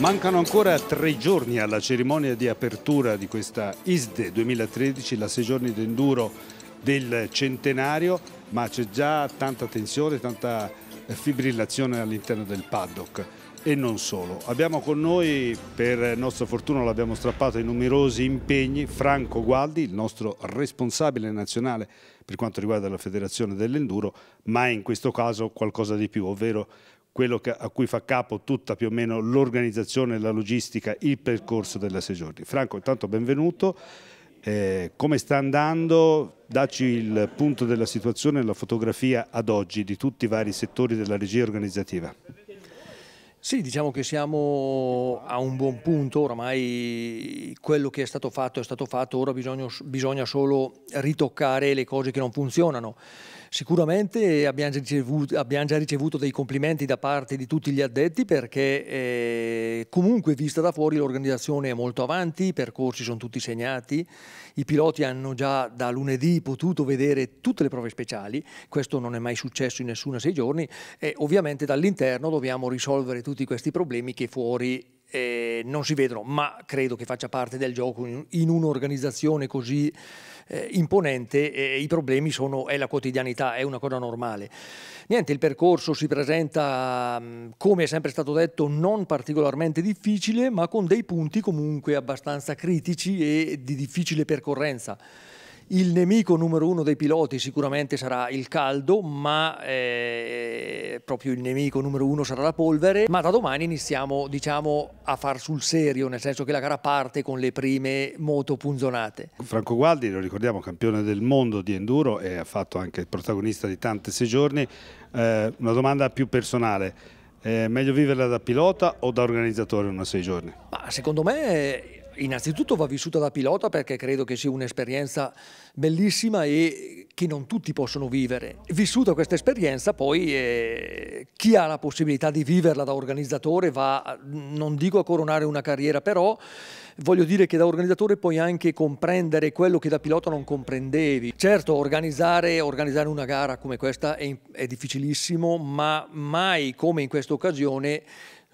Mancano ancora tre giorni alla cerimonia di apertura di questa ISDE 2013, la sei giorni d'enduro del centenario, ma c'è già tanta tensione, tanta eh, fibrillazione all'interno del paddock e non solo. Abbiamo con noi, per nostra fortuna l'abbiamo strappato ai numerosi impegni, Franco Gualdi, il nostro responsabile nazionale per quanto riguarda la federazione dell'enduro, ma in questo caso qualcosa di più, ovvero quello che, a cui fa capo tutta più o meno l'organizzazione, la logistica, il percorso della sei giorni. Franco, intanto benvenuto. Eh, come sta andando? Dacci il punto della situazione, la fotografia ad oggi di tutti i vari settori della regia organizzativa. Sì, diciamo che siamo a un buon punto, oramai quello che è stato fatto è stato fatto, ora bisogna, bisogna solo ritoccare le cose che non funzionano. Sicuramente abbiamo già, ricevuto, abbiamo già ricevuto dei complimenti da parte di tutti gli addetti perché eh, comunque vista da fuori l'organizzazione è molto avanti, i percorsi sono tutti segnati, i piloti hanno già da lunedì potuto vedere tutte le prove speciali, questo non è mai successo in nessuna sei giorni e ovviamente dall'interno dobbiamo risolvere tutti questi problemi che fuori eh, non si vedono, ma credo che faccia parte del gioco in, in un'organizzazione così eh, imponente, eh, i problemi sono, è la quotidianità, è una cosa normale. Niente, il percorso si presenta, mm, come è sempre stato detto, non particolarmente difficile, ma con dei punti comunque abbastanza critici e di difficile percorrenza. Il nemico numero uno dei piloti sicuramente sarà il caldo, ma eh, proprio il nemico numero uno sarà la polvere. Ma da domani iniziamo diciamo, a far sul serio, nel senso che la gara parte con le prime moto punzonate. Franco Gualdi, lo ricordiamo, campione del mondo di enduro e ha fatto anche il protagonista di tante sei giorni. Eh, una domanda più personale. Eh, meglio viverla da pilota o da organizzatore una sei giorni? Ma secondo me innanzitutto va vissuta da pilota perché credo che sia un'esperienza bellissima e che non tutti possono vivere. Vissuta questa esperienza poi eh, chi ha la possibilità di viverla da organizzatore va, non dico a coronare una carriera, però voglio dire che da organizzatore puoi anche comprendere quello che da pilota non comprendevi. Certo, organizzare, organizzare una gara come questa è, è difficilissimo, ma mai come in questa occasione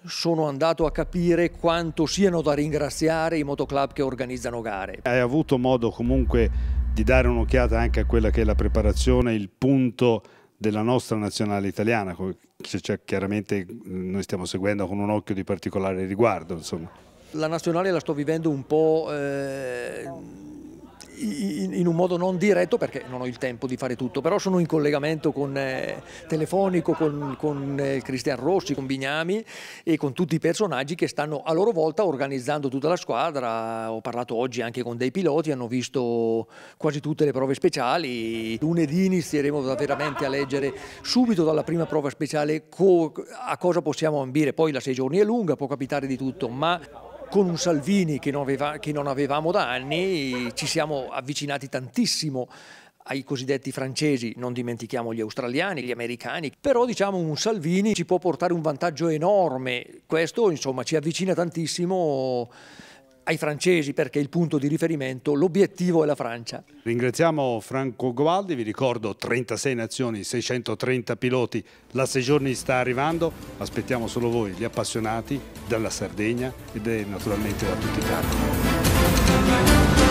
sono andato a capire quanto siano da ringraziare i motoclub che organizzano gare. Hai avuto modo comunque di dare un'occhiata anche a quella che è la preparazione, il punto della nostra nazionale italiana, cioè, chiaramente noi stiamo seguendo con un occhio di particolare riguardo. Insomma. La nazionale la sto vivendo un po' eh, in un modo non diretto perché non ho il tempo di fare tutto, però sono in collegamento con, eh, telefonico con, con eh, Cristian Rossi, con Bignami e con tutti i personaggi che stanno a loro volta organizzando tutta la squadra. Ho parlato oggi anche con dei piloti, hanno visto quasi tutte le prove speciali. Lunedì inizieremo veramente a leggere subito dalla prima prova speciale co a cosa possiamo ambire. Poi la sei giorni è lunga, può capitare di tutto, ma con un Salvini che non, aveva, che non avevamo da anni, ci siamo avvicinati tantissimo ai cosiddetti francesi, non dimentichiamo gli australiani, gli americani, però diciamo un Salvini ci può portare un vantaggio enorme, questo insomma ci avvicina tantissimo ai francesi perché il punto di riferimento, l'obiettivo è la Francia. Ringraziamo Franco Gualdi, vi ricordo 36 nazioni, 630 piloti, la sei giorni sta arrivando, aspettiamo solo voi, gli appassionati, dalla Sardegna ed è naturalmente da tutti i canti.